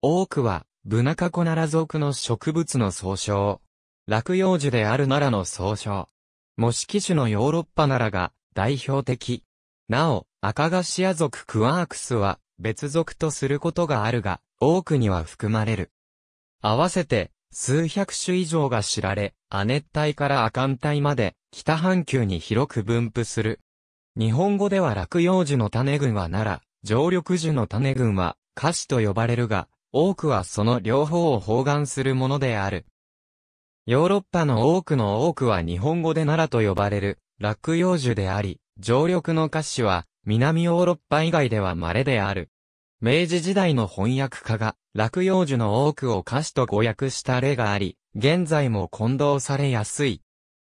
多くは、ブナカコナラ属の植物の総称。落葉樹であるならの総称。模式種のヨーロッパならが代表的。なお、アカガシア属クワークスは別属とすることがあるが、多くには含まれる。合わせて、数百種以上が知られ、亜熱帯から亜寒帯まで、北半球に広く分布する。日本語では落葉樹の種群はなら、常緑樹の種群は、カシと呼ばれるが、多くはその両方を包含するものである。ヨーロッパの多くの多くは日本語で奈良と呼ばれる、落葉樹であり、常緑の歌詞は、南ヨーロッパ以外では稀である。明治時代の翻訳家が、落葉樹の多くを歌詞と誤訳した例があり、現在も混同されやすい。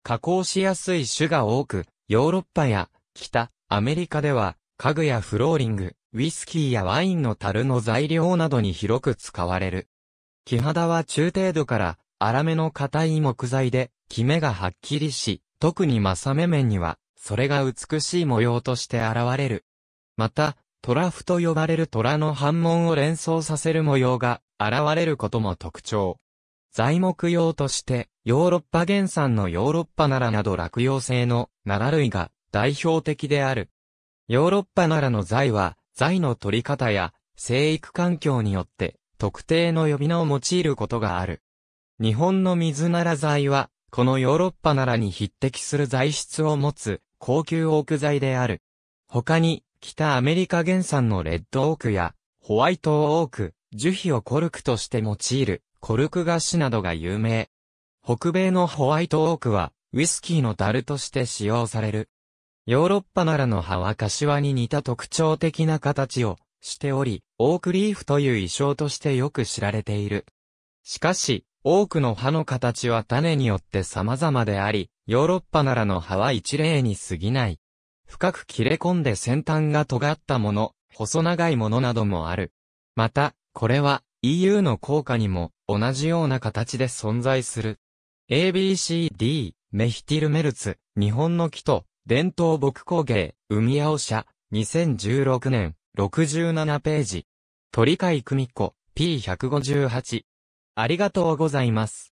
加工しやすい種が多く、ヨーロッパや北、アメリカでは、家具やフローリング、ウイスキーやワインの樽の材料などに広く使われる。木肌は中程度から粗めの硬い木材で、キメがはっきりし、特に正目面には、それが美しい模様として現れる。また、虎フと呼ばれる虎の反紋を連想させる模様が現れることも特徴。材木用として、ヨーロッパ原産のヨーロッパならなど落葉性の長類が代表的である。ヨーロッパならの材は、材の取り方や、生育環境によって、特定の呼び名を用いることがある。日本の水なら材は、このヨーロッパならに匹敵する材質を持つ、高級オーク材である。他に、北アメリカ原産のレッドオークや、ホワイトオーク、樹皮をコルクとして用いる、コルク菓子などが有名。北米のホワイトオークは、ウイスキーの樽として使用される。ヨーロッパならの葉は柏に似た特徴的な形をしており、オークリーフという衣装としてよく知られている。しかし、多くの葉の形は種によって様々であり、ヨーロッパならの葉は一例に過ぎない。深く切れ込んで先端が尖ったもの、細長いものなどもある。また、これは EU の効果にも同じような形で存在する。ABCD、メヒティルメルツ、日本の木と伝統木工芸、海青社、2016年、67ページ。鳥海久美子、P158。ありがとうございます。